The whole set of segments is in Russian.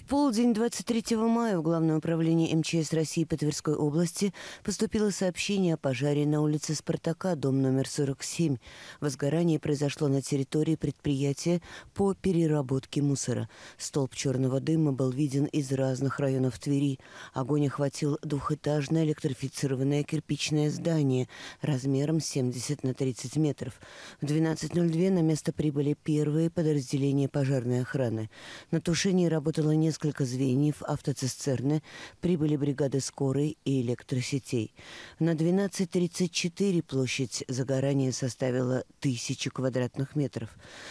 В полдень 23 мая в Главное управление МЧС России по Тверской области поступило сообщение о пожаре на улице Спартака, дом номер 47. Возгорание произошло на территории предприятия по переработке мусора. Столб черного дыма был виден из разных районов Твери. Огонь охватил двухэтажное электрифицированное кирпичное здание размером 70 на 30 метров. В 12.02 на место прибыли первые подразделения пожарной охраны. На тушении работало не несколько звеньев автоцистерны прибыли бригады скорой и электросетей. На 12.34 площадь загорания составила тысячи квадратных метров.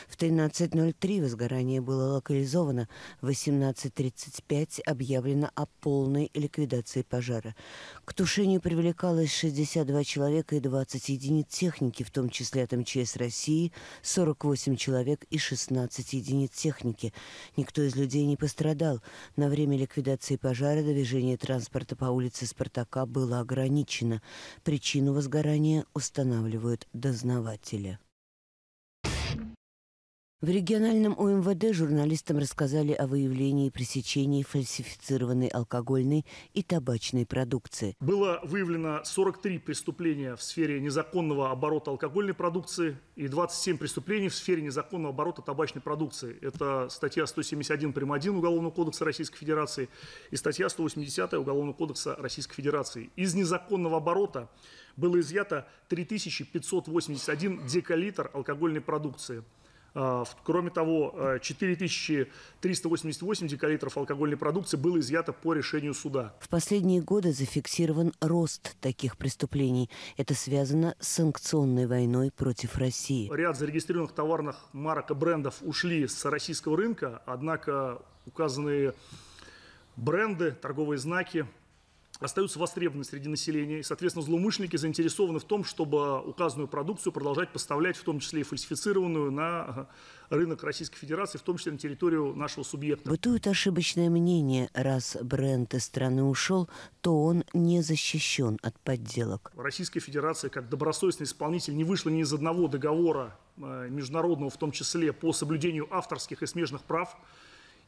В 13.03 возгорание было локализовано, в 18.35 объявлено о полной ликвидации пожара. К тушению привлекалось 62 человека и 20 единиц техники, в том числе от МЧС России, 48 человек и 16 единиц техники. Никто из людей не пострадал пострадал. На время ликвидации пожара движение транспорта по улице Спартака было ограничено. Причину возгорания устанавливают дознаватели. В региональном УМВД журналистам рассказали о выявлении и пресечении фальсифицированной алкогольной и табачной продукции. Было выявлено 43 преступления в сфере незаконного оборота алкогольной продукции и 27 преступлений в сфере незаконного оборота табачной продукции. Это статья 171 прим. 1 Уголовного кодекса Российской Федерации и статья 180 Уголовного кодекса Российской Федерации. Из незаконного оборота было изъято 3581 декалитр алкогольной продукции – а, кроме того, 4388 э, декалитров алкогольной продукции было изъято по решению суда. В последние годы зафиксирован рост таких преступлений. Это связано с санкционной войной против России. Ряд зарегистрированных товарных марок и брендов ушли с российского рынка, однако указанные бренды, торговые знаки остаются востребованы среди населения, и, соответственно, злоумышленники заинтересованы в том, чтобы указанную продукцию продолжать поставлять, в том числе и фальсифицированную, на э, рынок Российской Федерации, в том числе на территорию нашего субъекта. Бытует ошибочное мнение, раз бренд из страны ушел, то он не защищен от подделок. Российская Федерация, как добросовестный исполнитель, не вышла ни из одного договора э, международного, в том числе по соблюдению авторских и смежных прав,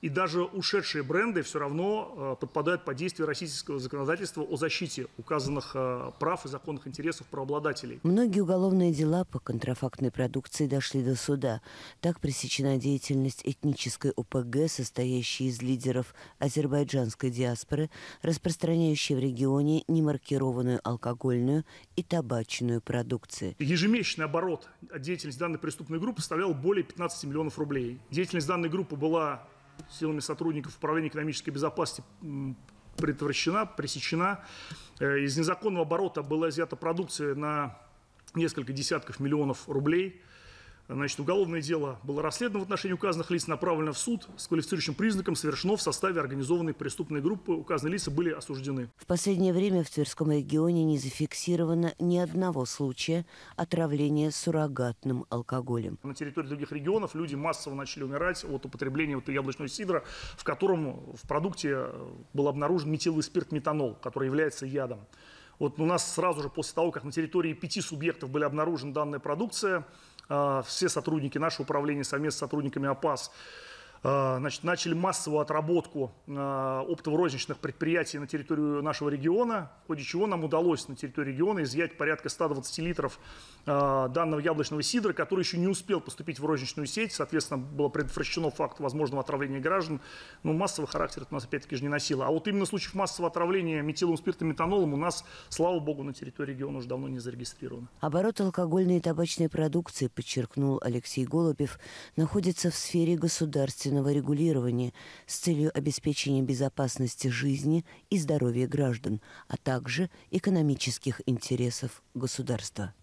и даже ушедшие бренды все равно э, подпадают под действие российского законодательства о защите указанных э, прав и законных интересов правообладателей. Многие уголовные дела по контрафактной продукции дошли до суда. Так пресечена деятельность этнической ОПГ, состоящей из лидеров азербайджанской диаспоры, распространяющей в регионе немаркированную алкогольную и табачную продукцию. Ежемесячный оборот деятельности данной преступной группы составлял более 15 миллионов рублей. Деятельность данной группы была силами сотрудников Управления экономической безопасности предотвращена, пресечена. Э, из незаконного оборота была изъята продукция на несколько десятков миллионов рублей – Значит, уголовное дело было расследовано в отношении указанных лиц, направлено в суд. С квалифицирующим признаком совершено в составе организованной преступной группы. Указанные лица были осуждены. В последнее время в Тверском регионе не зафиксировано ни одного случая отравления суррогатным алкоголем. На территории других регионов люди массово начали умирать от употребления вот яблочного сидра, в котором в продукте э, был обнаружен метиловый спирт метанол, который является ядом. Вот у нас сразу же после того, как на территории пяти субъектов были обнаружены данная продукция, а, все сотрудники нашего управления совместно с сотрудниками АПАС Э, значит, начали массовую отработку э, оптово-розничных предприятий на территорию нашего региона, в ходе чего нам удалось на территории региона изъять порядка 120 литров э, данного яблочного сидра, который еще не успел поступить в розничную сеть. Соответственно, было предотвращено факт возможного отравления граждан. Но ну, массовый характер это у нас опять-таки же не носило. А вот именно случаев массового отравления метиловым спиртом метанолом у нас, слава богу, на территории региона уже давно не зарегистрировано. Оборот алкогольной и табачной продукции, подчеркнул Алексей Голубев, находится в сфере государства общественного регулирования с целью обеспечения безопасности жизни и здоровья граждан, а также экономических интересов государства.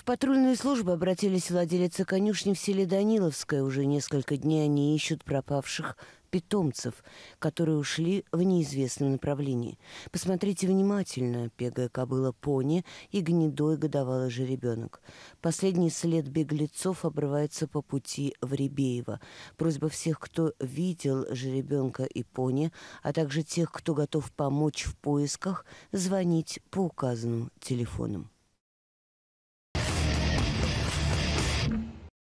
В патрульную службу обратились владельцы конюшни в селе Даниловское. Уже несколько дней они ищут пропавших питомцев, которые ушли в неизвестном направлении. Посмотрите внимательно, бегая кобыла пони и гнедой годовалый жеребенок. Последний след беглецов обрывается по пути в Ребеево. Просьба всех, кто видел жеребенка и пони, а также тех, кто готов помочь в поисках, звонить по указанным телефонам.